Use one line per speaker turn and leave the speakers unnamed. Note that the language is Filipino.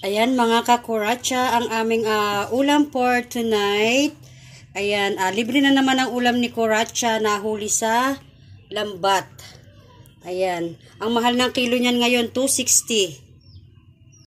Ayan mga kakuracha, ang aming uh, ulam for tonight. Ayan, uh, libre na naman ang ulam ni Kuracha na huli sa lambat. Ayan, ang mahal ng kilo niyan ngayon, 260.